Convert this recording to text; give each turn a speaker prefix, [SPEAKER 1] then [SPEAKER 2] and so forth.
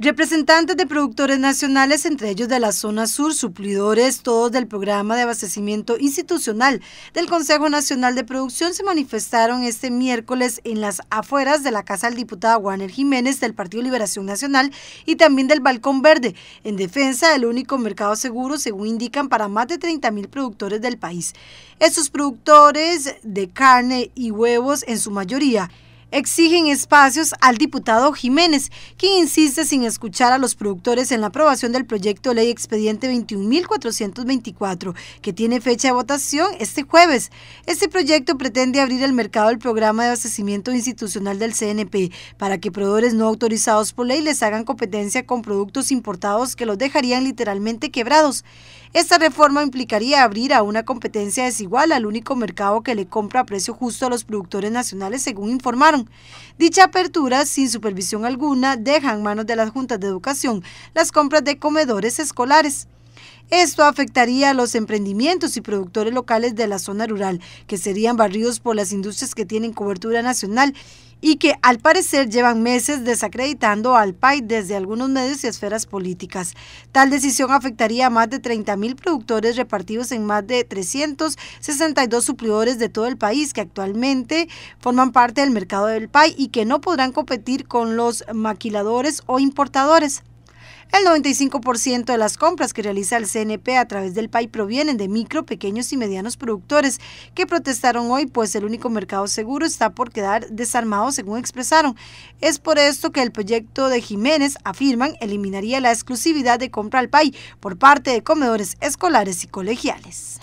[SPEAKER 1] Representantes de productores nacionales, entre ellos de la zona sur, suplidores, todos del programa de abastecimiento institucional del Consejo Nacional de Producción, se manifestaron este miércoles en las afueras de la casa del diputado Warner Jiménez del Partido Liberación Nacional y también del Balcón Verde, en defensa del único mercado seguro, según indican, para más de 30 mil productores del país. Estos productores de carne y huevos, en su mayoría, exigen espacios al diputado Jiménez, quien insiste sin escuchar a los productores en la aprobación del proyecto ley expediente 21.424, que tiene fecha de votación este jueves. Este proyecto pretende abrir el mercado del programa de abastecimiento institucional del CNP para que proveedores no autorizados por ley les hagan competencia con productos importados que los dejarían literalmente quebrados. Esta reforma implicaría abrir a una competencia desigual al único mercado que le compra a precio justo a los productores nacionales, según informaron. Dicha apertura, sin supervisión alguna, deja en manos de las juntas de educación las compras de comedores escolares. Esto afectaría a los emprendimientos y productores locales de la zona rural, que serían barridos por las industrias que tienen cobertura nacional y que al parecer llevan meses desacreditando al PAI desde algunos medios y esferas políticas. Tal decisión afectaría a más de 30.000 productores repartidos en más de 362 suplidores de todo el país que actualmente forman parte del mercado del PAI y que no podrán competir con los maquiladores o importadores. El 95% de las compras que realiza el CNP a través del PAI provienen de micro, pequeños y medianos productores que protestaron hoy, pues el único mercado seguro está por quedar desarmado, según expresaron. Es por esto que el proyecto de Jiménez, afirman, eliminaría la exclusividad de compra al PAI por parte de comedores escolares y colegiales.